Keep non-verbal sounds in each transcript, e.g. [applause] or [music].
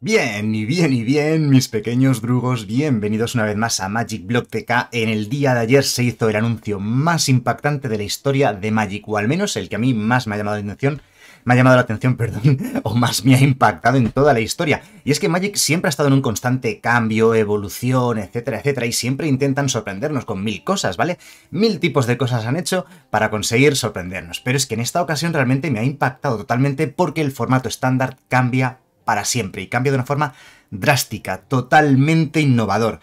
Bien, y bien, y bien, mis pequeños drugos, bienvenidos una vez más a Magic Block TK. En el día de ayer se hizo el anuncio más impactante de la historia de Magic, o al menos el que a mí más me ha llamado la atención, me ha llamado la atención, [laughs] perdón, o más me ha impactado en toda la historia. Y es que Magic siempre ha estado en un constante cambio, evolución, etcétera, etcétera, y siempre intentan sorprendernos con mil cosas, ¿vale? Mil tipos de cosas han hecho para conseguir sorprendernos. Pero es que en esta ocasión realmente me ha impactado totalmente porque el formato estándar cambia para siempre y cambia de una forma drástica, totalmente innovador.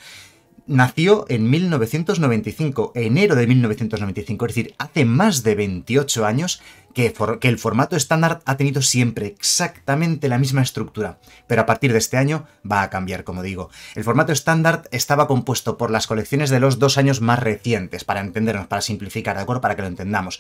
Nació en 1995, enero de 1995, es decir, hace más de 28 años que, el formato estándar ha tenido siempre exactamente la misma estructura, pero a partir de este año va a cambiar, como digo. El formato estándar estaba compuesto por las colecciones de los dos años más recientes, para entendernos, para simplificar, ¿de acuerdo? Para que lo entendamos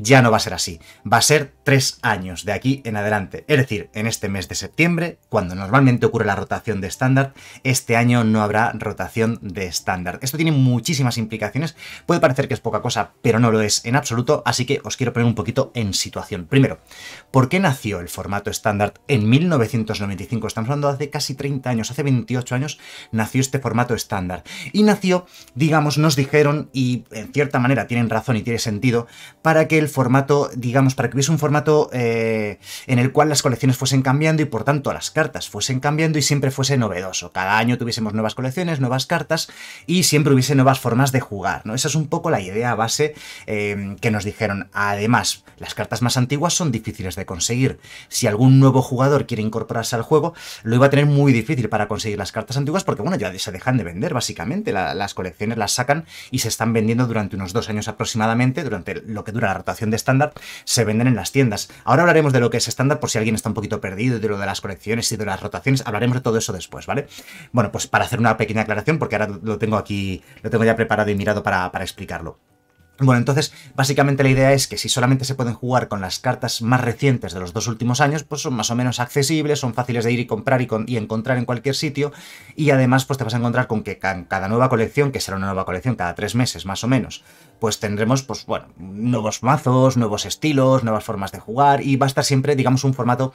ya no va a ser así. Va a ser tres años de aquí en adelante. Es decir, en este mes de septiembre, cuando normalmente ocurre la rotación de estándar, este año no habrá rotación de estándar. Esto tiene muchísimas implicaciones. Puede parecer que es poca cosa, pero no lo es en absoluto, así que os quiero poner un poquito en situación. Primero, ¿por qué nació el formato estándar en 1995? Estamos hablando de hace casi 30 años, hace 28 años nació este formato estándar. Y nació, digamos, nos dijeron, y en cierta manera tienen razón y tiene sentido, para que el formato, digamos, para que hubiese un formato eh, en el cual las colecciones fuesen cambiando y por tanto las cartas fuesen cambiando y siempre fuese novedoso. Cada año tuviésemos nuevas colecciones, nuevas cartas y siempre hubiese nuevas formas de jugar, ¿no? Esa es un poco la idea base em, que nos dijeron. Además, las cartas más antiguas son difíciles de conseguir. Si algún nuevo jugador quiere incorporarse al juego, lo iba a tener muy difícil para conseguir las cartas antiguas porque, bueno, ya se dejan de vender, básicamente. las colecciones las sacan y se están vendiendo durante unos dos años aproximadamente, durante lo que dura la rotación de estándar se venden en las tiendas. Ahora hablaremos de lo que es estándar por si alguien está un poquito perdido, de lo de las colecciones y de las rotaciones, hablaremos de todo eso después, ¿vale? Bueno, pues para hacer una pequeña aclaración, porque ahora lo tengo aquí, lo tengo ya preparado y mirado para, para explicarlo. Bueno, entonces básicamente la idea es que si solamente se pueden jugar con las cartas más recientes de los dos últimos años, pues son más o menos accesibles, son fáciles de ir y comprar y, encontrar en cualquier sitio y además pues te vas a encontrar con que cada nueva colección, que será una nueva colección cada tres meses más o menos, pues tendremos pues bueno, nuevos mazos, nuevos estilos, nuevas formas de jugar y va a estar siempre digamos un formato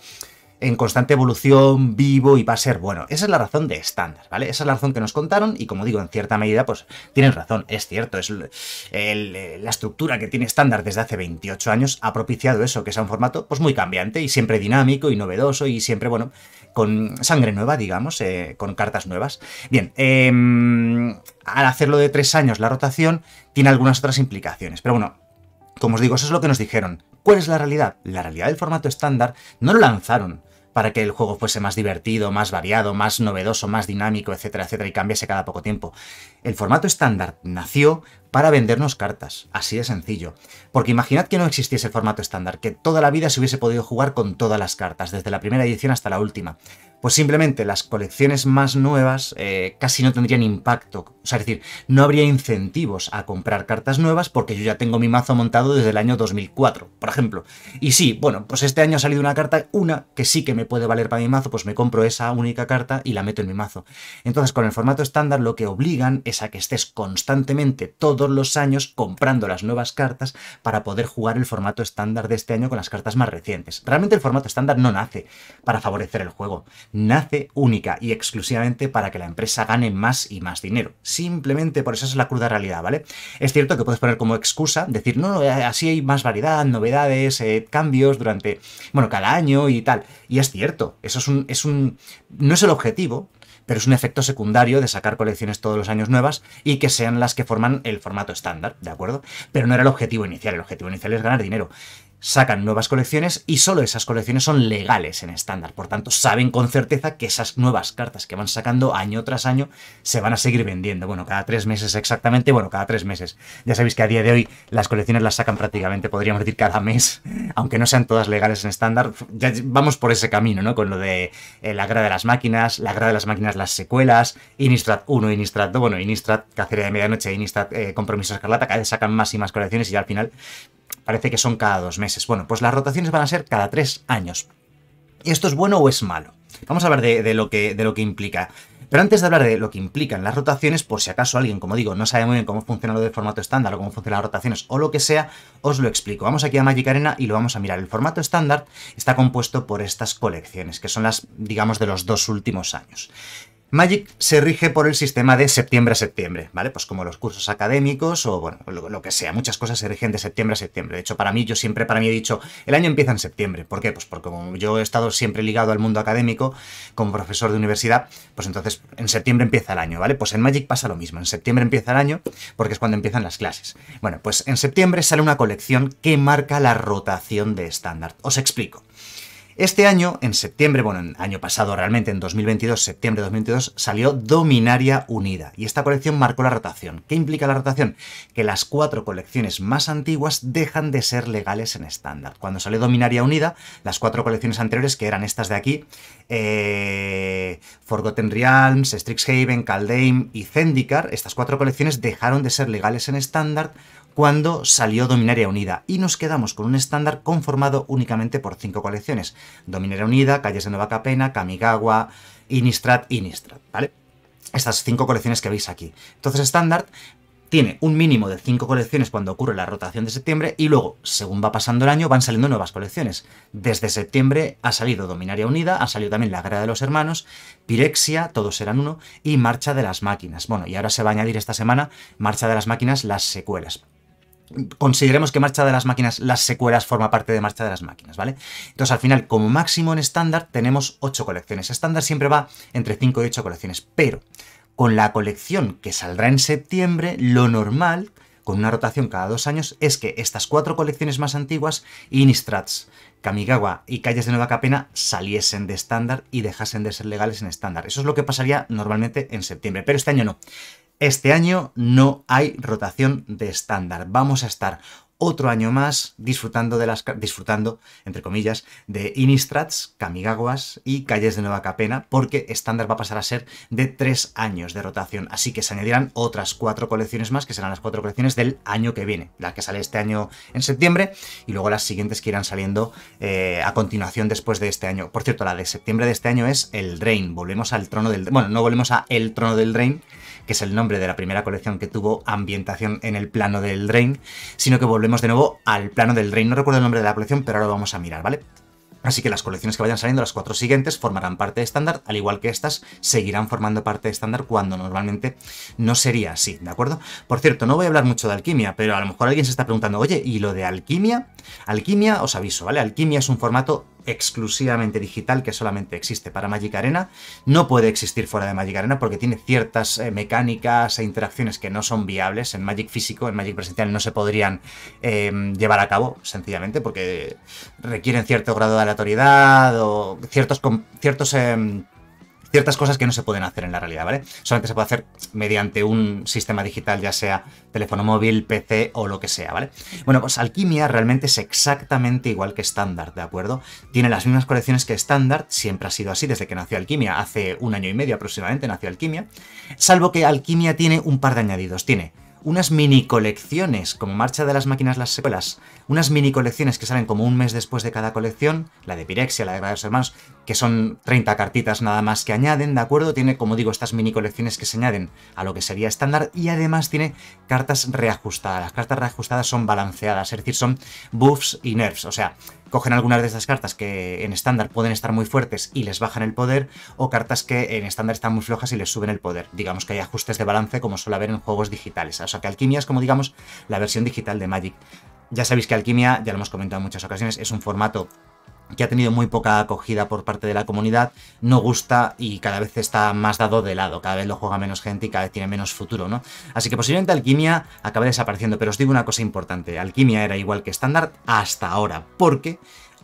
en constante evolución, vivo y va a ser bueno. Esa es la razón de estándar, ¿vale? Esa es la razón que nos contaron y como digo, en cierta medida, pues tienen razón, es cierto, es la estructura que tiene estándar desde hace 28 años ha propiciado eso, que sea un formato pues muy cambiante y siempre dinámico y novedoso y siempre, bueno, con sangre nueva, digamos, eh, con cartas nuevas. Bien, em, al hacerlo de tres años la rotación tiene algunas otras implicaciones, pero bueno, como os digo, eso es lo que nos dijeron. ¿Cuál es la realidad? La realidad del formato estándar no lo lanzaron para que el juego fuese más divertido, más variado, más novedoso, más dinámico, etcétera, etcétera, y cambiase cada poco tiempo. El formato estándar nació para vendernos cartas, así de sencillo. Porque imaginad que no existiese el formato estándar, que toda la vida se hubiese podido jugar con todas las cartas, desde la primera edición hasta la última pues simplemente las colecciones más nuevas eh, casi no tendrían impacto. O sea, es decir, no habría incentivos a comprar cartas nuevas porque yo ya tengo mi mazo montado desde el año 2004, por ejemplo. Y sí, bueno, pues este año ha salido una carta, una que sí que me puede valer para mi mazo, pues me compro esa única carta y la meto en mi mazo. Entonces, con el formato estándar lo que obligan es a que estés constantemente todos los años comprando las nuevas cartas para poder jugar el formato estándar de este año con las cartas más recientes. Realmente el formato estándar no nace para favorecer el juego nace única y exclusivamente para que la empresa gane más y más dinero. Simplemente por eso es la cruda realidad, ¿vale? Es cierto que puedes poner como excusa, decir, no, eh, así hay más variedad, novedades, eh, cambios durante, bueno, cada año y tal. Y es cierto, eso es un, es un, no es el objetivo, pero es un efecto secundario de sacar colecciones todos los años nuevas y que sean las que forman el formato estándar, ¿de acuerdo? Pero no era el objetivo inicial, el objetivo inicial es ganar dinero sacan nuevas colecciones y solo esas colecciones son legales en estándar. Por tanto, saben con certeza que esas nuevas cartas que van sacando año tras año se van a seguir vendiendo. Bueno, cada tres meses exactamente, bueno, cada tres meses. Ya sabéis que a día de hoy las colecciones las sacan prácticamente, podríamos decir, cada mes, [laughs] aunque no sean todas legales en estándar. Ya vamos por ese camino, ¿no? Con lo de eh, la grada de las máquinas, la grada de las máquinas, las secuelas, Inistrad 1, Inistrad 2, bueno, Inistrat, Cacería de Medianoche, Inistrat, eh, Compromiso Escarlata, cada vez sacan más y más colecciones y ya al final parece que son cada dos meses. Bueno, pues las rotaciones van a ser cada tres años. ¿Y esto es bueno o es malo? Vamos a hablar de, lo, que, de lo que implica. Pero antes de hablar de lo que implican las rotaciones, por si acaso alguien, como digo, no sabe muy bien cómo funciona lo del formato estándar o cómo funcionan las rotaciones o lo que sea, os lo explico. Vamos aquí a Magic Arena y lo vamos a mirar. El formato estándar está compuesto por estas colecciones, que son las, digamos, de los dos últimos años. Magic se rige por el sistema de septiembre a septiembre, ¿vale? Pues como los cursos académicos o, bueno, lo, que sea, muchas cosas se rigen de septiembre a septiembre. De hecho, para mí, yo siempre, para mí he dicho, el año empieza en septiembre. ¿Por qué? Pues porque como yo he estado siempre ligado al mundo académico, como profesor de universidad, pues entonces en septiembre empieza el año, ¿vale? Pues en Magic pasa lo mismo, en septiembre empieza el año porque es cuando empiezan las clases. Bueno, pues en septiembre sale una colección que marca la rotación de estándar. Os explico. Este año, en septiembre, bueno, en año pasado realmente, en 2022, septiembre de 2022, salió Dominaria Unida y esta colección marcó la rotación. ¿Qué implica la rotación? Que las cuatro colecciones más antiguas dejan de ser legales en estándar. Cuando salió Dominaria Unida, las cuatro colecciones anteriores, que eran estas de aquí, eh, Forgotten Realms, Strixhaven, Kaldheim y Zendikar, estas cuatro colecciones dejaron de ser legales en estándar cuando salió Dominaria Unida y nos quedamos con un estándar conformado únicamente por cinco colecciones. Dominaria Unida, Calles de Nueva Capena, Kamigawa, Inistrat, Inistrat, ¿vale? Estas cinco colecciones que veis aquí. Entonces estándar tiene un mínimo de cinco colecciones cuando ocurre la rotación de septiembre y luego, según va pasando el año, van saliendo nuevas colecciones. Desde septiembre ha salido Dominaria Unida, ha salido también La Guerra de los Hermanos, Pirexia, todos eran uno, y Marcha de las Máquinas. Bueno, y ahora se va a añadir esta semana Marcha de las Máquinas, las secuelas consideremos que marcha de las máquinas, las secuelas, forma parte de marcha de las máquinas, ¿vale? Entonces, al final, como máximo en estándar, tenemos 8 colecciones. Estándar siempre va entre 5 y 8 colecciones, pero con la colección que saldrá en septiembre, lo normal, con una rotación cada dos años, es que estas cuatro colecciones más antiguas, Inistrats, Kamigawa y Calles de Nueva Capena, saliesen de estándar y dejasen de ser legales en estándar. Eso es lo que pasaría normalmente en septiembre, pero este año no. Este año no hay rotación de estándar. Vamos a estar otro año más disfrutando de las disfrutando entre comillas de Inistrats, Kamigawas y Calles de Nueva Capena, porque estándar va a pasar a ser de tres años de rotación, así que se añadirán otras cuatro colecciones más, que serán las cuatro colecciones del año que viene, la que sale este año en septiembre y luego las siguientes que irán saliendo eh, a continuación después de este año. Por cierto, la de septiembre de este año es el Drain. Volvemos al trono del bueno, no volvemos a el trono del Drain que es el nombre de la primera colección que tuvo ambientación en el plano del Drain, sino que volvemos de nuevo al plano del Drain. No recuerdo el nombre de la colección, pero ahora lo vamos a mirar, ¿vale? Así que las colecciones que vayan saliendo, las cuatro siguientes, formarán parte de estándar, al igual que estas seguirán formando parte de estándar cuando normalmente no sería así, ¿de acuerdo? Por cierto, no voy a hablar mucho de alquimia, pero a lo mejor alguien se está preguntando, oye, ¿y lo de alquimia? Alquimia, os aviso, ¿vale? Alquimia es un formato exclusivamente digital que solamente existe para Magic Arena, no puede existir fuera de Magic Arena porque tiene ciertas eh, mecánicas e interacciones que no son viables en Magic físico, en Magic presencial no se podrían em, llevar a cabo sencillamente porque requieren cierto grado de aleatoriedad o ciertos... ciertos em, ciertas cosas que no se pueden hacer en la realidad, ¿vale? Solamente se puede hacer mediante un sistema digital, ya sea teléfono móvil, PC o lo que sea, ¿vale? Bueno, pues Alquimia realmente es exactamente igual que estándar, ¿de acuerdo? Tiene las mismas colecciones que estándar, siempre ha sido así desde que nació Alquimia, hace un año y medio aproximadamente nació Alquimia, salvo que Alquimia tiene un par de añadidos, tiene unas mini colecciones, como Marcha de las Máquinas las secuelas, unas mini colecciones que salen como un mes después de cada colección, la de Pirexia, la de varios hermanos, que son 30 cartitas nada más que añaden, ¿de acuerdo? Tiene, como digo, estas mini colecciones que se añaden a lo que sería estándar y además tiene cartas reajustadas. Las cartas reajustadas son balanceadas, es decir, son buffs y nerfs, o sea, cogen algunas de esas cartas que en estándar pueden estar muy fuertes y les bajan el poder, o cartas que en estándar están muy flojas y les suben el poder. Digamos que hay ajustes de balance como suele haber en juegos digitales. O sea que Alquimia es como digamos la versión digital de Magic. Ya sabéis que Alquimia, ya lo hemos comentado en muchas ocasiones, es un formato que ha tenido muy poca acogida por parte de la comunidad, no gusta y cada vez está más dado de lado, cada vez lo juega menos gente y cada vez tiene menos futuro, ¿no? Así que posiblemente Alquimia acabe desapareciendo, pero os digo una cosa importante, Alquimia era igual que estándar hasta ahora, porque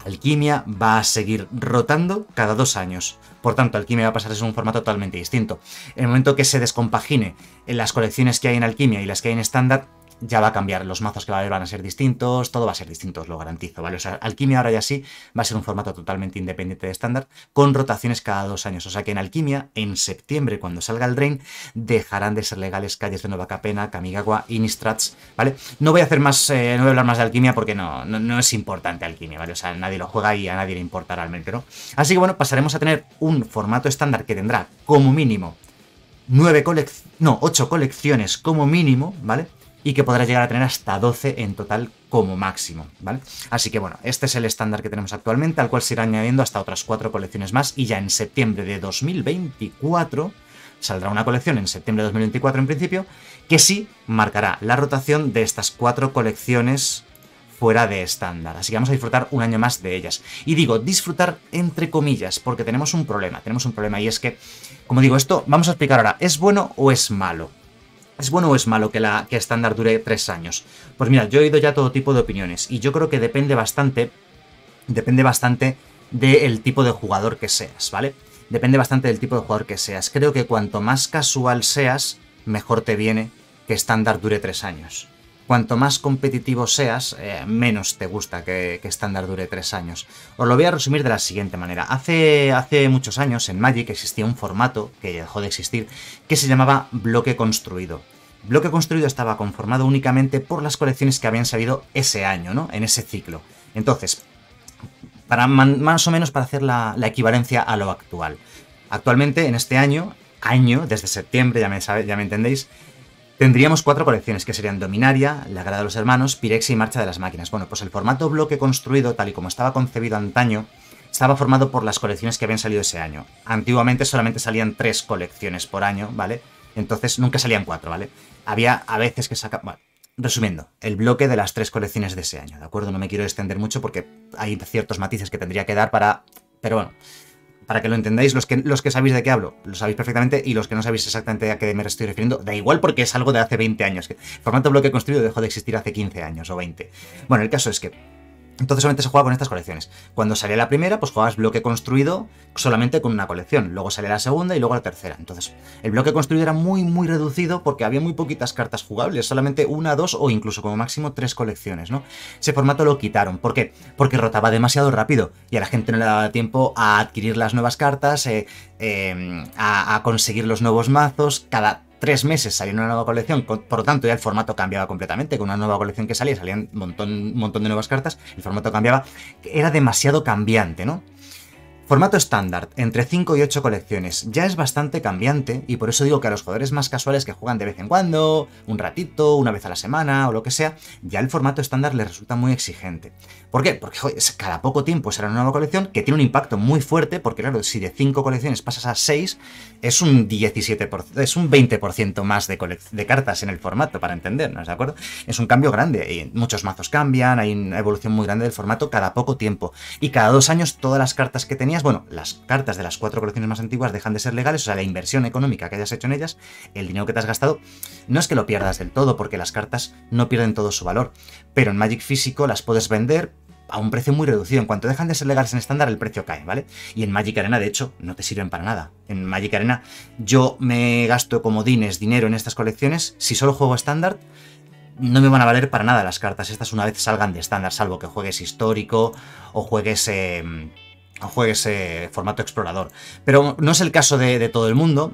Alquimia va a seguir rotando cada dos años. Por tanto, Alquimia va a pasar a ser un formato totalmente distinto. En el momento que se descompagine las colecciones que hay en Alquimia y las que hay en estándar, ya va a cambiar, los mazos que va a haber van a ser distintos, todo va a ser distinto, lo garantizo, ¿vale? O sea, Alquimia ahora ya sí va a ser un formato totalmente independiente de estándar, con rotaciones cada dos años. O sea que en Alquimia, en septiembre, cuando salga el Drain, dejarán de ser legales calles de Nueva Capena, Kamigawa y ¿vale? No voy a hacer más, eh, no voy a hablar más de Alquimia porque no, no, es importante Alquimia, ¿vale? O sea, nadie lo juega y a nadie le importa realmente, ¿no? Así que bueno, pasaremos a tener un formato estándar que tendrá como mínimo no, 8 colecciones como mínimo, ¿vale? y que podrá llegar a tener hasta 12 en total como máximo, ¿vale? Así que bueno, este es el estándar que tenemos actualmente, al cual se irá añadiendo hasta otras cuatro colecciones más y ya en septiembre de 2024 saldrá una colección en septiembre de 2024 en principio, que sí marcará la rotación de estas cuatro colecciones fuera de estándar. Así que vamos a disfrutar un año más de ellas. Y digo, disfrutar entre comillas, porque tenemos un problema, tenemos un problema y es que, como digo, esto vamos a explicar ahora, ¿es bueno o es malo? ¿Es bueno o es malo que la que estándar dure tres años? Pues mira, yo he oído ya todo tipo de opiniones y yo creo que depende bastante, depende bastante del tipo de jugador que seas, ¿vale? Depende bastante del tipo de jugador que seas. Creo que cuanto más casual seas, mejor te viene que estándar dure tres años cuanto más competitivo seas, eh, menos te gusta que, estándar dure tres años. Os lo voy a resumir de la siguiente manera. Hace, hace muchos años en Magic existía un formato, que dejó de existir, que se llamaba bloque construido bloque construido estaba conformado únicamente por las colecciones que habían salido ese año, ¿no? En ese ciclo. Entonces, para más o menos para hacer la, equivalencia a lo actual. Actualmente, en este año, año, desde septiembre, ya me, ya me entendéis, Tendríamos cuatro colecciones, que serían Dominaria, La Grada de los Hermanos, Pirex y Marcha de las Máquinas. Bueno, pues el formato bloque construido tal y como estaba concebido antaño, estaba formado por las colecciones que habían salido ese año. Antiguamente solamente salían tres colecciones por año, ¿vale? Entonces nunca salían cuatro, ¿vale? Había a veces que sacaban... Bueno, resumiendo, el bloque de las tres colecciones de ese año, ¿de acuerdo? No me quiero extender mucho porque hay ciertos matices que tendría que dar para... Pero bueno, para que lo entendáis, los que, los que sabéis de qué hablo, lo sabéis perfectamente, y los que no sabéis exactamente a qué me estoy refiriendo, da igual porque es algo de hace 20 años. El formato bloque construido dejó de existir hace 15 años o 20. Bueno, el caso es que entonces solamente se juega con estas colecciones. Cuando sale la primera, pues jugabas bloque construido solamente con una colección. Luego sale la segunda y luego la tercera. Entonces, el bloque construido era muy, muy reducido porque había muy poquitas cartas jugables. Solamente una, dos o incluso como máximo tres colecciones, ¿no? Ese formato lo quitaron. ¿Por qué? Porque rotaba demasiado rápido y a la gente no le daba tiempo a adquirir las nuevas cartas, eh, eh, a, a conseguir los nuevos mazos. Cada, tres meses salía una nueva colección, por lo tanto ya el formato cambiaba completamente, con una nueva colección que salía, salían montón, un montón de nuevas cartas, el formato cambiaba, era demasiado cambiante, ¿no? Formato estándar, entre 5 y 8 colecciones, ya es bastante cambiante y por eso digo que a los jugadores más casuales que juegan de vez en cuando, un ratito, una vez a la semana o lo que sea, ya el formato estándar les resulta muy exigente. ¿Por qué? Porque cada poco tiempo será una nueva colección que tiene un impacto muy fuerte porque claro, si de 5 colecciones pasas a 6, es un 17%, es un 20% más de, cartas en el formato para entender, entendernos, ¿de acuerdo? Es un cambio grande y muchos mazos cambian, hay una evolución muy grande del formato cada poco tiempo y cada dos años todas las cartas que tenías bueno, las cartas de las cuatro colecciones más antiguas dejan de ser legales, o sea, la inversión económica que hayas hecho en ellas, el dinero que te has gastado, no es que lo pierdas del todo, porque las cartas no pierden todo su valor, pero en Magic físico las puedes vender a un precio muy reducido. En cuanto dejan de ser legales en estándar, el precio cae, ¿vale? Y en Magic Arena, de hecho, no te sirven para nada. En Magic Arena yo me gasto como dines dinero en estas colecciones, si solo juego estándar, no me van a valer para nada las cartas estas una vez salgan de estándar, salvo que juegues histórico o juegues... Em, juegue ese formato explorador. Pero no es el caso de, todo el mundo.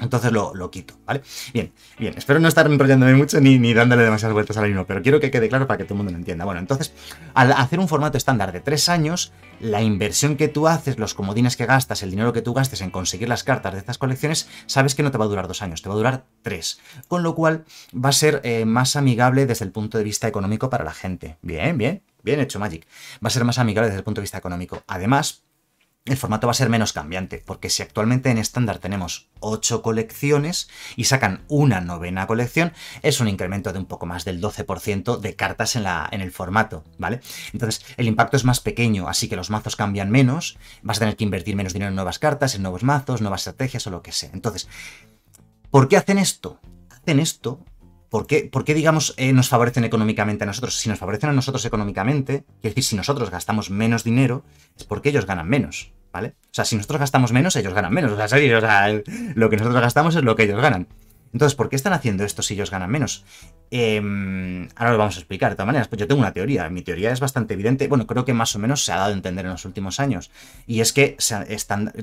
Entonces lo, quito, ¿vale? Bien, bien, espero no estar enrollándome mucho ni, ni dándole demasiadas vueltas al mismo, pero quiero que quede claro para que todo el mundo lo entienda. Bueno, entonces, al hacer un formato estándar de tres años, la inversión que tú haces, los comodines que gastas, el dinero que tú gastes en conseguir las cartas de estas colecciones, sabes que no te va a durar dos años, te va a durar tres, Con lo cual, va a ser eh, más amigable desde el punto de vista económico para la gente. Bien, bien, Bien hecho, Magic. Va a ser más amigable desde el punto de vista económico. Además, el formato va a ser menos cambiante, porque si actualmente en estándar tenemos 8 colecciones y sacan una novena colección, es un incremento de un poco más del 12% de cartas en, la, en, el formato, ¿vale? Entonces, el impacto es más pequeño, así que los mazos cambian menos, vas a tener que invertir menos dinero en nuevas cartas, en nuevos mazos, nuevas estrategias o lo que sea. Entonces, ¿por qué hacen esto? Hacen esto ¿Por qué, digamos, eh, nos favorecen económicamente a nosotros? Si nos favorecen a nosotros económicamente, quiere decir, si nosotros gastamos menos dinero, es porque ellos ganan menos, ¿vale? O sea, si nosotros gastamos menos, ellos ganan menos. O sea, lo que nosotros gastamos es lo que ellos ganan. Entonces, ¿por qué están haciendo esto si ellos ganan menos? Em, ahora lo vamos a explicar de todas maneras. Pues yo tengo una teoría. Mi teoría es bastante evidente. Bueno, creo que más o menos se ha dado a entender en los últimos años. Y es que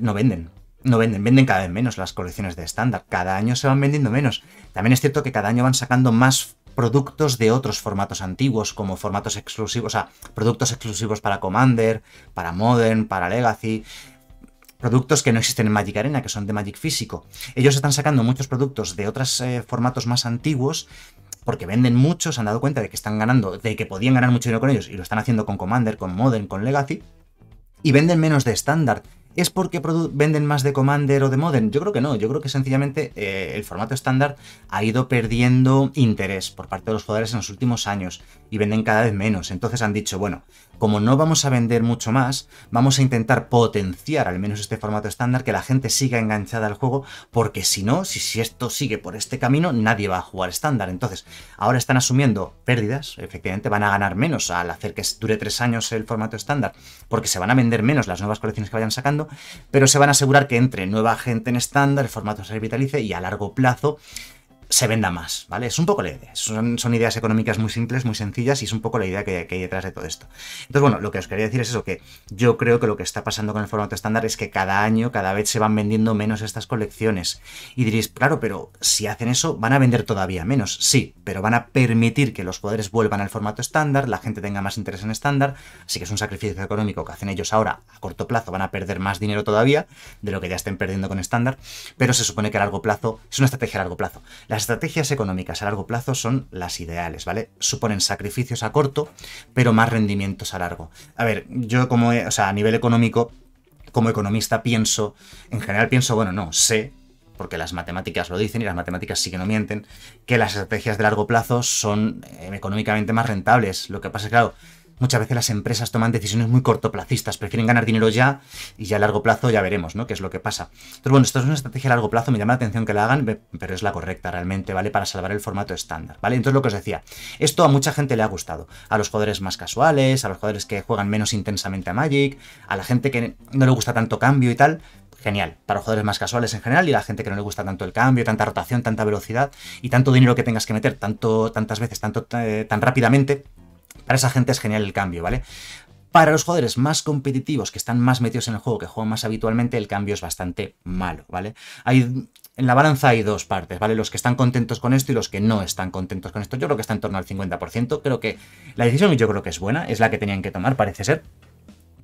no venden no venden, venden cada vez menos las colecciones de estándar, cada año se van vendiendo menos. También es cierto que cada año van sacando más productos de otros formatos antiguos, como formatos exclusivos, o sea, productos exclusivos para Commander, para Modern, para Legacy, productos que no existen en Magic Arena, que son de Magic físico. Ellos están sacando muchos productos de otros eh, formatos más antiguos, porque venden muchos, se han dado cuenta de que están ganando, de que podían ganar mucho dinero con ellos, y lo están haciendo con Commander, con Modern, con Legacy, y venden menos de estándar. ¿Es porque venden más de Commander o de Modern? Yo creo que no, yo creo que sencillamente eh, el formato estándar ha ido perdiendo interés por parte de los jugadores en los últimos años y venden cada vez menos. Entonces han dicho, bueno, como no vamos a vender mucho más, vamos a intentar potenciar al menos este formato estándar, que la gente siga enganchada al juego, porque si no, si, si esto sigue por este camino, nadie va a jugar estándar. Entonces, ahora están asumiendo pérdidas, efectivamente van a ganar menos al hacer que dure tres años el formato estándar, porque se van a vender menos las nuevas colecciones que vayan sacando, pero se van a asegurar que entre nueva gente en estándar, el formato se revitalice y a largo plazo se venda más, ¿vale? Es un poco la idea. Son, ideas económicas muy simples, muy sencillas y es un poco la idea que, hay detrás de todo esto. Entonces, bueno, lo que os quería decir es eso, que yo creo que lo que está pasando con el formato estándar es que cada año, cada vez se van vendiendo menos estas colecciones. Y diréis, claro, pero si hacen eso, van a vender todavía menos. Sí, pero van a permitir que los poderes vuelvan al formato estándar, la gente tenga más interés en estándar, así que es un sacrificio económico que hacen ellos ahora a corto plazo, van a perder más dinero todavía de lo que ya estén perdiendo con estándar, pero se supone que a largo plazo, es una estrategia a largo plazo. Las estrategias económicas a largo plazo son las ideales, ¿vale? Suponen sacrificios a corto, pero más rendimientos a largo. A ver, yo como, eh, o sea, a nivel económico, como economista pienso, en general pienso, bueno, no, sé porque las matemáticas lo dicen y las matemáticas sí que no mienten, que las estrategias de largo plazo son eh, económicamente más rentables. Lo que pasa es que, claro, muchas veces las empresas toman decisiones muy cortoplacistas, prefieren ganar dinero ya y ya a largo plazo ya veremos, ¿no? Qué es lo que pasa. Entonces, bueno, esto es una estrategia a largo plazo, me llama la atención que la hagan, pero es la correcta realmente, ¿vale? Para salvar el formato estándar, ¿vale? Entonces, lo que os decía, esto a mucha gente le ha gustado, a los jugadores más casuales, a los jugadores que juegan menos intensamente a Magic, a la gente que no le gusta tanto cambio y tal, genial para los jugadores más casuales en general y la gente que no le gusta tanto el cambio, tanta rotación, tanta velocidad y tanto dinero que tengas que meter tanto, tantas veces, tanto, eh, tan rápidamente para esa gente es genial el cambio, ¿vale? Para los jugadores más competitivos, que están más metidos en el juego, que juegan más habitualmente, el cambio es bastante malo, ¿vale? Hay, en la balanza hay dos partes, ¿vale? Los que están contentos con esto y los que no están contentos con esto. Yo creo que está en torno al 50%. Creo que la decisión yo creo que es buena, es la que tenían que tomar, parece ser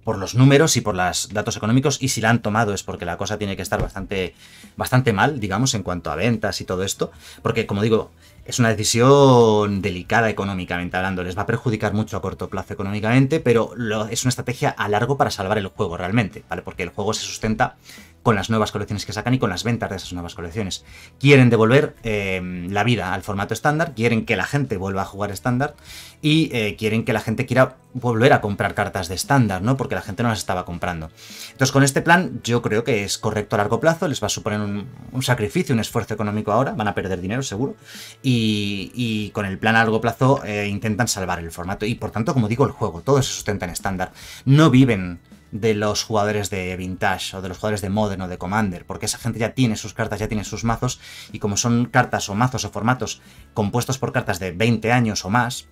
por los números y por los datos económicos y si la han tomado es porque la cosa tiene que estar bastante, bastante mal, digamos, en cuanto a ventas y todo esto, porque como digo, es una decisión delicada económicamente hablando, les va a perjudicar mucho a corto plazo económicamente, pero es una estrategia a largo para salvar el juego realmente, ¿vale? Porque el juego se sustenta con las nuevas colecciones que sacan y con las ventas de esas nuevas colecciones. Quieren devolver em, la vida al formato estándar, quieren que la gente vuelva a jugar estándar y eh, quieren que la gente quiera volver a comprar cartas de estándar, ¿no? Porque la gente no las estaba comprando. Entonces, con este plan, yo creo que es correcto a largo plazo, les va a suponer un, sacrificio, un esfuerzo económico ahora, van a perder dinero seguro, y, con el plan a largo plazo eh, intentan salvar el formato. Y por tanto, como digo, el juego, todo se sustenta en estándar. No viven de los jugadores de Vintage o de los jugadores de Modern o de Commander, porque esa gente ya tiene sus cartas, ya tiene sus mazos, y como son cartas o mazos o formatos compuestos por cartas de 20 años o más,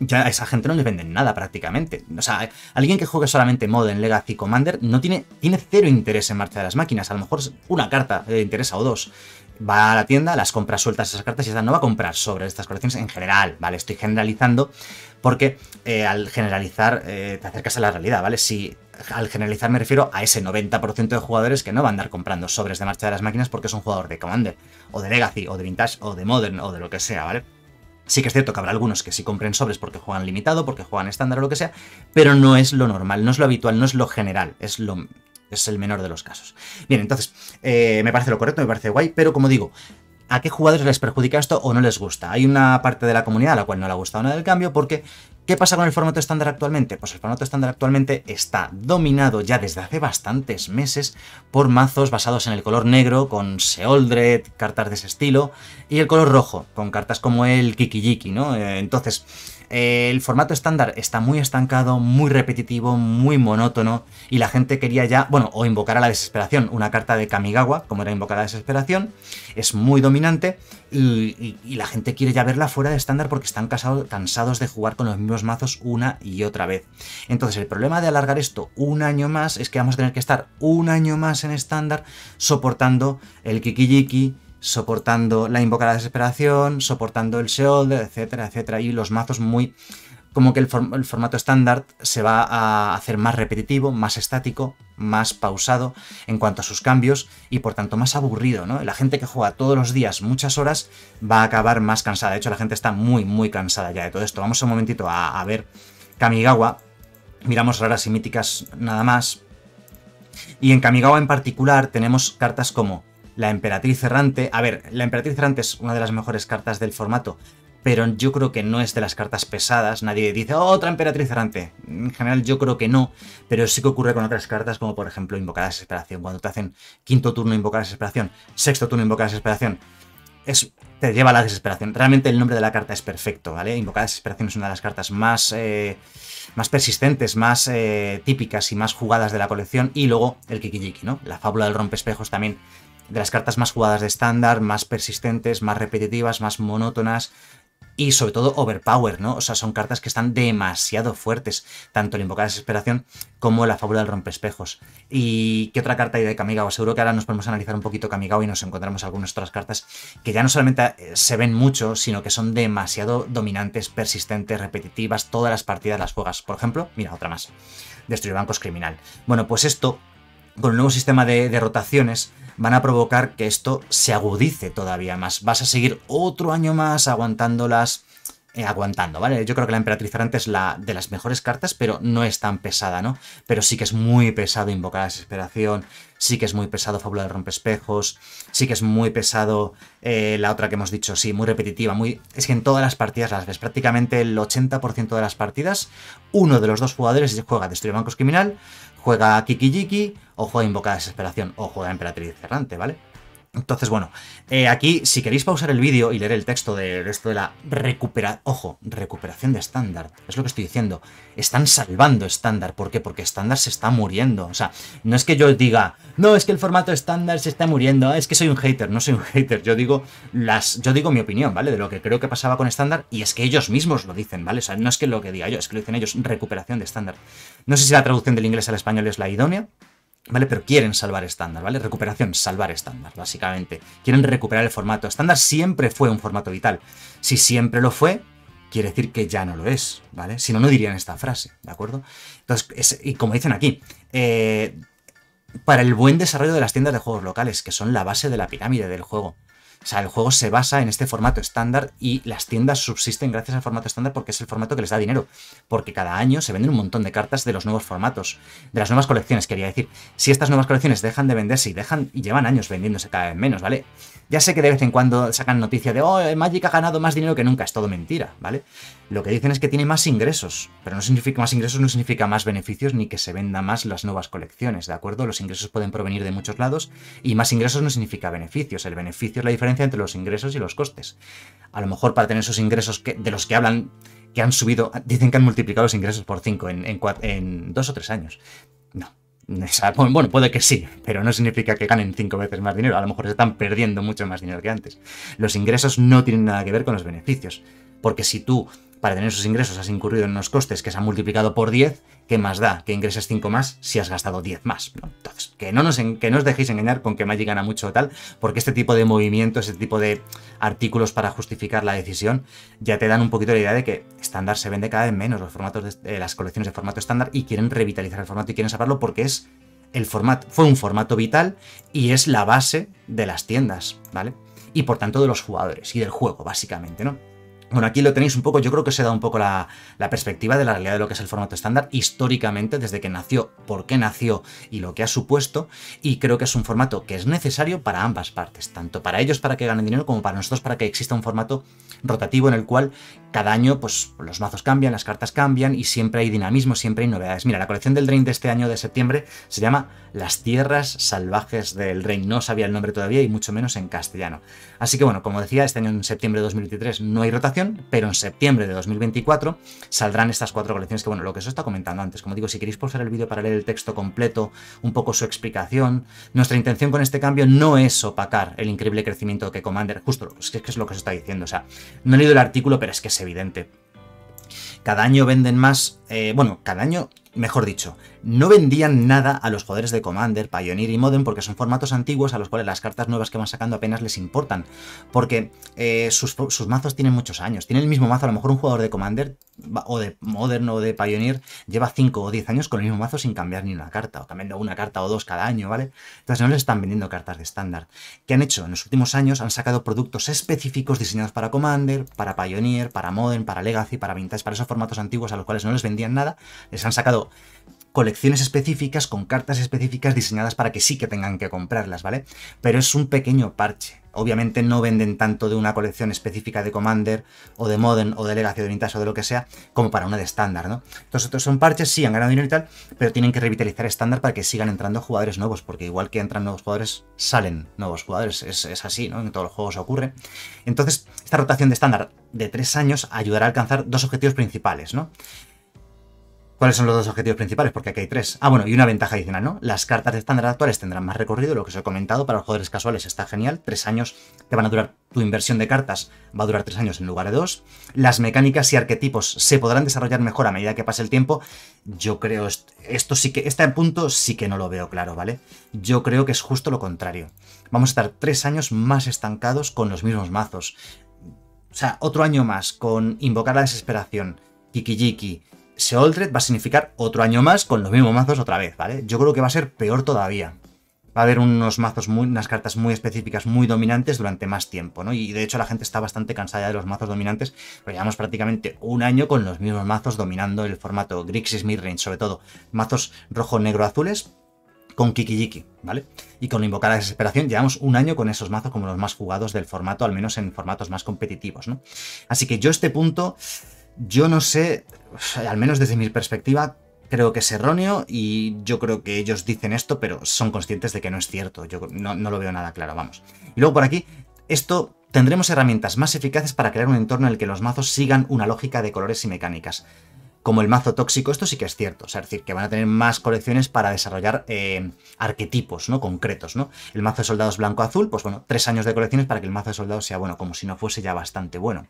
ya a esa gente no le venden nada prácticamente. O sea, alguien que juegue solamente Modern, Legacy, Commander, no tiene, tiene cero interés en marcha de las máquinas, a lo mejor una carta le interesa o dos. Va a la tienda, las compra sueltas esas cartas y ya no va a comprar sobre estas colecciones en general, ¿vale? Estoy generalizando porque eh, al generalizar eh, te acercas a la realidad, ¿vale? Si al generalizar me refiero a ese 90% de jugadores que no van a andar comprando sobres de marcha de las máquinas porque es un jugador de Commander, o de Legacy, o de Vintage, o de Modern, o de lo que sea, ¿vale? Sí que es cierto que habrá algunos que sí compren sobres porque juegan limitado, porque juegan estándar o lo que sea, pero no es lo normal, no es lo habitual, no es lo general, es lo... Es el menor de los casos. Bien, entonces, eh, me parece lo correcto, me parece guay, pero como digo, ¿a qué jugadores les perjudica esto o no les gusta? Hay una parte de la comunidad a la cual no le ha gustado nada el cambio porque ¿Qué pasa con el formato estándar actualmente? Pues el formato estándar actualmente está dominado ya desde hace bastantes meses por mazos basados en el color negro con Seoldred, cartas de ese estilo, y el color rojo, con cartas como el Kikijiki, ¿no? Eh, entonces, el formato estándar está muy estancado, muy repetitivo, muy monótono, y la gente quería ya, bueno, o invocar a la desesperación. Una carta de Kamigawa, como era invocar a la desesperación, es muy dominante, y, la gente quiere ya verla fuera de estándar porque están cansados de jugar con los mismos mazos una y otra vez. Entonces, el problema de alargar esto un año más es que vamos a tener que estar un año más en estándar soportando el Kikijiki, soportando la invoca la desesperación, soportando el shield, etcétera, etcétera. Y los mazos muy... Como que el, formato estándar se va a hacer más repetitivo, más estático, más pausado en cuanto a sus cambios y por tanto más aburrido, ¿no? La gente que juega todos los días muchas horas va a acabar más cansada. De hecho, la gente está muy, muy cansada ya de todo esto. Vamos un momentito a, a ver Kamigawa. Miramos raras y míticas nada más. Y en Kamigawa en particular tenemos cartas como la Emperatriz Errante. A ver, la Emperatriz Errante es una de las mejores cartas del formato, pero yo creo que no es de las cartas pesadas. Nadie dice, oh, otra emperatriz errante. En general yo creo que no, pero sí que ocurre con otras cartas como por ejemplo invocar desesperación. Cuando te hacen quinto turno invocar desesperación, sexto turno invocar desesperación, es, te lleva a la desesperación. Realmente el nombre de la carta es perfecto, ¿vale? Invocar desesperación es una de las cartas más, eh, más persistentes, más eh, típicas y más jugadas de la colección. Y luego el Kikijiki, ¿no? La fábula del rompe espejos también de las cartas más jugadas de estándar, más persistentes, más repetitivas, más monótonas y sobre todo overpower, ¿no? O sea, son cartas que están demasiado fuertes, tanto el invocada desesperación como la fábula del espejos ¿Y qué otra carta hay de Kamigawa? Seguro que ahora nos podemos analizar un poquito Kamigawa y nos encontramos algunas otras cartas que ya no solamente eh, se ven mucho, sino que son demasiado dominantes, persistentes, repetitivas, todas las partidas las juegas. Por ejemplo, mira, otra más. Destruir bancos criminal. Bueno, pues esto con el nuevo sistema de, rotaciones, van a provocar que esto se agudice todavía más. Vas a seguir otro año más aguantándolas. Eh, aguantando, ¿vale? Yo creo que la Emperatriz Arante es la de las mejores cartas, pero no es tan pesada, ¿no? Pero sí que es muy pesado invocar la desesperación, sí que es muy pesado Fábula de espejos sí que es muy pesado eh, la otra que hemos dicho, sí, muy repetitiva, muy... Es que en todas las partidas las ves, prácticamente el 80% de las partidas, uno de los dos jugadores juega Destruir Bancos Criminal, juega Kikijiki ojo de invocada desesperación, ojo de emperatriz Cerrante, ¿vale? Entonces, bueno, eh, aquí si queréis pausar el vídeo y leer el texto de esto de la recuperación, ojo, recuperación de estándar, es lo que estoy diciendo, están salvando estándar, ¿por qué? Porque estándar se está muriendo, o sea, no es que yo diga, no, es que el formato estándar se está muriendo, es que soy un hater, no soy un hater, yo digo las, yo digo mi opinión, ¿vale? De lo que creo que pasaba con estándar y es que ellos mismos lo dicen, ¿vale? O sea, no es que lo que diga yo, es que lo dicen ellos, recuperación de estándar. No sé si la traducción del inglés al español es la idónea, ¿Vale? Pero quieren salvar estándar, ¿vale? Recuperación, salvar estándar, básicamente. Quieren recuperar el formato. Estándar siempre fue un formato vital. Si siempre lo fue, quiere decir que ya no lo es, ¿vale? Si no, no dirían esta frase, ¿de acuerdo? Entonces, y como dicen aquí, eh, para el buen desarrollo de las tiendas de juegos locales, que son la base de la pirámide del juego. O sea, el juego se basa en este formato estándar y las tiendas subsisten gracias al formato estándar porque es el formato que les da dinero. Porque cada año se venden un montón de cartas de los nuevos formatos, de las nuevas colecciones, quería decir. Si estas nuevas colecciones dejan de venderse y dejan y llevan años vendiéndose cada vez menos, ¿vale? Ya sé que de vez en cuando sacan noticia de, oh, eh, Magic ha ganado más dinero que nunca, es todo mentira, ¿vale? Lo que dicen es que tiene más ingresos, pero no significa más ingresos, no significa más beneficios ni que se venda más las nuevas colecciones, ¿de acuerdo? Los ingresos pueden provenir de muchos lados y más ingresos no significa beneficios, el beneficio es la diferencia entre los ingresos y los costes. A lo mejor para tener esos ingresos de los que hablan que han subido, dicen que han multiplicado los ingresos por 5 en, en, en, dos o tres años. No, pues, bueno, puede que sí, pero no significa que ganen cinco veces más dinero. A lo mejor se están perdiendo mucho más dinero que antes. Los ingresos no tienen nada que ver con los beneficios. Porque si tú para tener esos ingresos has incurrido en unos costes que se han multiplicado por 10, ¿qué más da que ingreses 5 más si has gastado 10 más? Entonces, que no, nos os dejéis engañar con que Magic gana mucho o tal, porque este tipo de movimientos, este tipo de artículos para justificar la decisión, ya te dan un poquito la idea de que estándar se vende cada vez menos los formatos de, eh, las colecciones de formato estándar y quieren revitalizar el formato y quieren saberlo, porque es el formato, fue un formato vital y es la base de las tiendas, ¿vale? Y por tanto de los jugadores y del juego, básicamente, ¿no? Bueno, aquí lo tenéis un poco, yo creo que se da un poco la, la, perspectiva de la realidad de lo que es el formato estándar históricamente, desde que nació, por qué nació y lo que ha supuesto, y creo que es un formato que es necesario para ambas partes, tanto para ellos para que ganen dinero como para nosotros para que exista un formato rotativo en el cual cada año pues los mazos cambian, las cartas cambian y siempre hay dinamismo, siempre hay novedades. Mira, la colección del Drain de este año de septiembre se llama Las Tierras Salvajes del Drain. No sabía el nombre todavía y mucho menos en castellano. Así que bueno, como decía, este año en septiembre de 2023 no hay rotación, pero en septiembre de 2024 saldrán estas cuatro colecciones que bueno, lo que os está comentando antes. Como digo, si queréis pulsar el vídeo para leer el texto completo, un poco su explicación, nuestra intención con este cambio no es opacar el increíble crecimiento que Commander, justo es que es lo que os está diciendo, o sea, no he leído el artículo, pero es que se evidente. Cada año venden más, eh, bueno, cada año, mejor dicho, no vendían nada a los jugadores de Commander, Pioneer y Modern porque son formatos antiguos a los cuales las cartas nuevas que van sacando apenas les importan. Porque eh, sus, sus, mazos tienen muchos años. Tienen el mismo mazo, a lo mejor un jugador de Commander o de Modern o de Pioneer lleva 5 o 10 años con el mismo mazo sin cambiar ni una carta, o cambiando una carta o dos cada año, ¿vale? Entonces no les están vendiendo cartas de estándar. ¿Qué han hecho? En los últimos años han sacado productos específicos diseñados para Commander, para Pioneer, para Modern, para Legacy, para Vintage, para esos formatos antiguos a los cuales no les vendían nada. Les han sacado colecciones específicas con cartas específicas diseñadas para que sí que tengan que comprarlas, ¿vale? Pero es un pequeño parche. Obviamente no venden tanto de una colección específica de Commander o de Modern o de Legacy o de o de lo que sea como para una de estándar, ¿no? Entonces estos son parches, sí han ganado dinero y tal, pero tienen que revitalizar estándar para que sigan entrando jugadores nuevos, porque igual que entran nuevos jugadores, salen nuevos jugadores. Es, es así, ¿no? En todos los juegos ocurre. Entonces esta rotación de estándar de tres años ayudará a alcanzar dos objetivos principales, ¿no? ¿Cuáles son los dos objetivos principales? Porque aquí hay tres. Ah, bueno, y una ventaja adicional, ¿no? Las cartas de estándar actuales tendrán más recorrido, lo que os he comentado, para los jugadores casuales está genial. Tres años te van a durar, tu inversión de cartas va a durar tres años en lugar de dos. Las mecánicas y arquetipos se podrán desarrollar mejor a medida que pase el tiempo. Yo creo, esto sí que, está en punto sí que no lo veo claro, ¿vale? Yo creo que es justo lo contrario. Vamos a estar tres años más estancados con los mismos mazos. O sea, otro año más con Invocar la Desesperación, Kikijiki, Seoldred va a significar otro año más con los mismos mazos otra vez, ¿vale? Yo creo que va a ser peor todavía. Va a haber unos mazos unas cartas muy específicas, muy dominantes durante más tiempo, ¿no? Y de hecho la gente está bastante cansada de los mazos dominantes, pero llevamos prácticamente un año con los mismos mazos dominando el formato Grixis Midrange, sobre todo mazos rojo, negro, azules, con Kikijiki, ¿vale? Y con Invocar a Desesperación llevamos un año con esos mazos como los más jugados del formato, al menos en formatos más competitivos, ¿no? Así que yo este punto yo no sé, al menos desde mi perspectiva, creo que es erróneo y yo creo que ellos dicen esto, pero son conscientes de que no es cierto. Yo no, lo veo nada claro, vamos. Y luego por aquí, esto tendremos herramientas más eficaces para crear un entorno en el que los mazos sigan una lógica de colores y mecánicas. Como el mazo tóxico, esto sí que es cierto. O sea, es decir, que van a tener más colecciones para desarrollar eh, arquetipos, ¿no? Concretos, ¿no? El mazo de soldados blanco-azul, pues bueno, tres años de colecciones para que el mazo de soldados sea bueno, como si no fuese ya bastante bueno.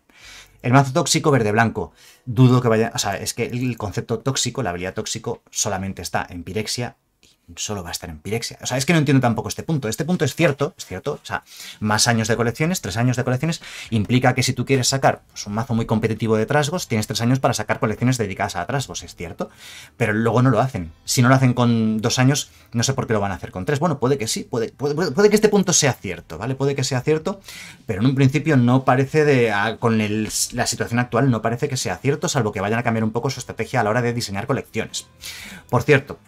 El mazo tóxico verde-blanco. Dudo que vaya. O sea, es que el concepto tóxico, la habilidad tóxico, solamente está en Pirexia solo va a estar en Pirexia. O sea, es que no entiendo tampoco este punto. Este punto es cierto, es cierto. O sea, más años de colecciones, tres años de colecciones, implica que si tú quieres sacar pues, un mazo muy competitivo de trasgos, tienes tres años para sacar colecciones dedicadas a trasgos, es cierto. Pero luego no lo hacen. Si no lo hacen con dos años, no sé por qué lo van a hacer con tres. Bueno, puede que sí, puede, puede, que este punto sea cierto, ¿vale? Puede que sea cierto, pero en un principio no parece de. con la situación actual no parece que sea cierto, salvo que vayan a cambiar un poco su estrategia a la hora de diseñar colecciones. Por cierto,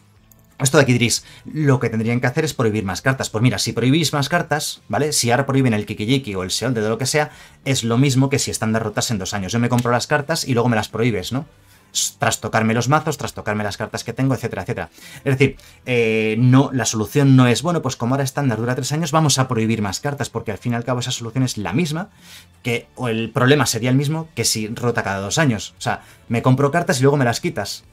esto de aquí diréis, lo que tendrían que hacer es prohibir más cartas. Pues mira, si prohibís más cartas, ¿vale? Si ahora prohíben el Kikijiki o el Seolde de lo que sea, es lo mismo que si estándar rotas en dos años. Yo me compro las cartas y luego me las prohíbes, ¿no? Tras tocarme los mazos, tras tocarme las cartas que tengo, etcétera, etcétera. Es decir, eh, no, la solución no es, bueno, pues como ahora estándar dura tres años, vamos a prohibir más cartas, porque al fin y al cabo esa solución es la misma, que, o el problema sería el mismo que si rota cada dos años. O sea, me compro cartas y luego me las quitas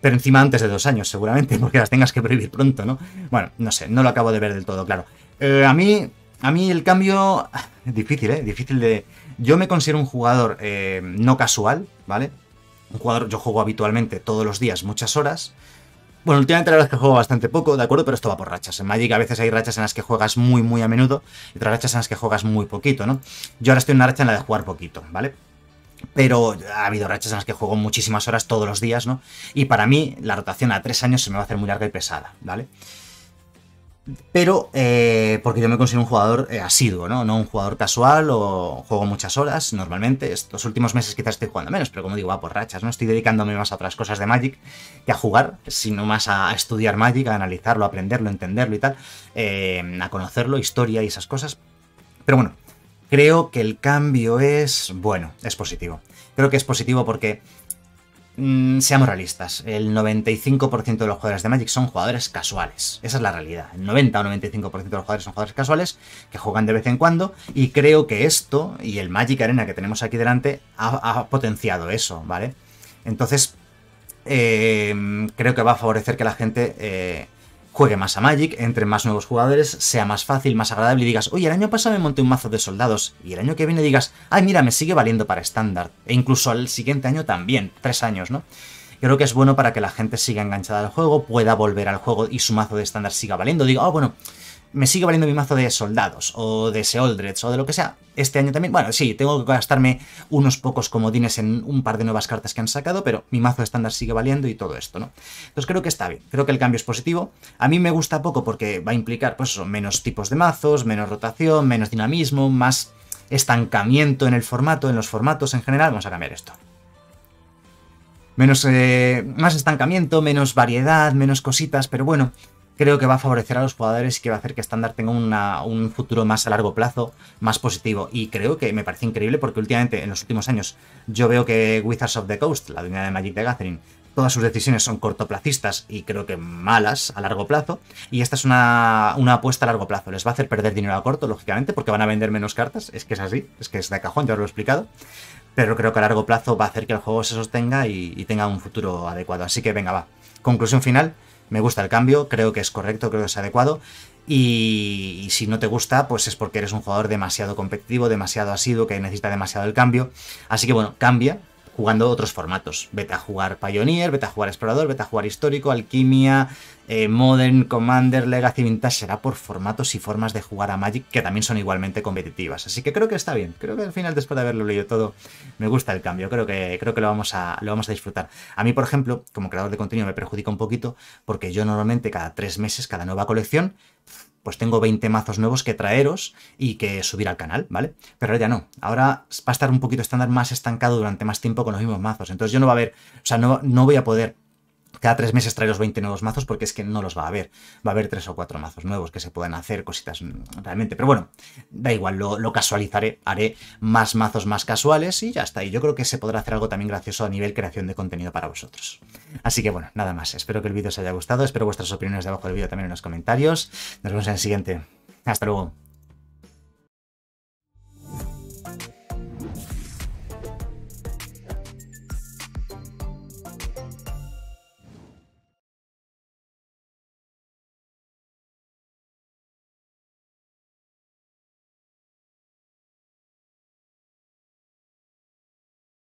pero encima antes de dos años, seguramente, [laughs] porque las tengas que prohibir pronto, ¿no? Bueno, no sé, no lo acabo de ver del todo, claro. Eh, a mí. A mí el cambio. [sighs] Difícil, ¿eh? Difícil de. Yo me considero un jugador eh, no casual, ¿vale? Un jugador. Yo juego habitualmente todos los días, muchas horas. Bueno, últimamente la verdad es que juego bastante poco, ¿de acuerdo? Pero esto va por rachas. En Magic a veces hay rachas en las que juegas muy, muy a menudo y otras rachas en las que juegas muy poquito, ¿no? Yo ahora estoy en una racha en la de jugar poquito, ¿vale? pero ha habido rachas en las que juego muchísimas horas todos los días, ¿no? Y para mí la rotación a tres años se me va a hacer muy larga y pesada, ¿vale? Pero eh, porque yo me considero un jugador eh, asiduo, ¿no? No un jugador casual o juego muchas horas normalmente. Estos últimos meses quizás estoy jugando menos, pero como digo, va por rachas, ¿no? Estoy dedicándome más a otras cosas de Magic que a jugar, sino más a estudiar Magic, a analizarlo, a aprenderlo, entenderlo y tal, eh, a conocerlo, historia y esas cosas. Pero bueno, creo que el cambio es, bueno, es positivo. Creo que es positivo porque, mm, seamos realistas, el 95% de los jugadores de Magic son jugadores casuales. Esa es la realidad. El 90 o 95% de los jugadores son jugadores casuales que juegan de vez en cuando y creo que esto y el Magic Arena que tenemos aquí delante ha, potenciado eso, ¿vale? Entonces, eh, creo que va a favorecer que la gente... Eh, juegue más a Magic, entre más nuevos jugadores, sea más fácil, más agradable y digas, oye, el año pasado me monté un mazo de soldados y el año que viene digas, ay, mira, me sigue valiendo para estándar. E incluso al siguiente año también, tres años, ¿no? Creo que es bueno para que la gente siga enganchada al juego, pueda volver al juego y su mazo de estándar siga valiendo. Diga, oh, bueno, me sigue valiendo mi mazo de soldados, o de Seoldreds, o de lo que sea. Este año también, bueno, sí, tengo que gastarme unos pocos comodines en un par de nuevas cartas que han sacado, pero mi mazo estándar sigue valiendo y todo esto, ¿no? Entonces pues creo que está bien, creo que el cambio es positivo. A mí me gusta poco porque va a implicar, pues menos tipos de mazos, menos rotación, menos dinamismo, más estancamiento en el formato, en los formatos en general. Vamos a cambiar esto menos eh, más estancamiento, menos variedad, menos cositas, pero bueno, creo que va a favorecer a los jugadores y que va a hacer que Standard tenga un futuro más a largo plazo, más positivo. Y creo que me parece increíble porque últimamente, en los últimos años, yo veo que Wizards of the Coast, la dueña de Magic de Gathering, todas sus decisiones son cortoplacistas y creo que malas a largo plazo. Y esta es una, apuesta a largo plazo. Les va a hacer perder dinero a corto, lógicamente, porque van a vender menos cartas. Es que es así, es que es de cajón, ya os lo he explicado. Pero creo que a largo plazo va a hacer que el juego se sostenga y tenga un futuro adecuado. Así que venga, va. Conclusión final me gusta el cambio, creo que es correcto, creo que es adecuado. Y, si no te gusta, pues es porque eres un jugador demasiado competitivo, demasiado asiduo, que necesita demasiado el cambio. Así que bueno, cambia jugando otros formatos. Vete a jugar Pioneer, vete a jugar Explorador, vete a jugar Histórico, Alquimia, eh, Modern, Commander, Legacy Vintage será por formatos y formas de jugar a Magic que también son igualmente competitivas. Así que creo que está bien. Creo que al final, después de haberlo leído todo, me gusta el cambio. Creo que, creo que lo, vamos a, lo vamos a disfrutar. A mí, por ejemplo, como creador de contenido me perjudica un poquito porque yo normalmente cada tres meses, cada nueva colección, pues tengo 20 mazos nuevos que traeros y que subir al canal, ¿vale? Pero ya no. Ahora va a estar un poquito estándar más estancado durante más tiempo con los mismos mazos. Entonces yo no va a haber, o sea, no, no voy a poder cada tres meses los 20 nuevos mazos porque es que no los va a haber. Va a haber tres o cuatro mazos nuevos que se puedan hacer, cositas mm, realmente. Pero bueno, da igual, lo, lo casualizaré, haré más mazos más casuales y ya está. Y yo creo que se podrá hacer algo también gracioso a nivel creación de contenido para vosotros. Así que bueno, nada más. Espero que el vídeo os haya gustado, espero vuestras opiniones debajo del vídeo también en los comentarios. Nos vemos en el siguiente. Hasta luego.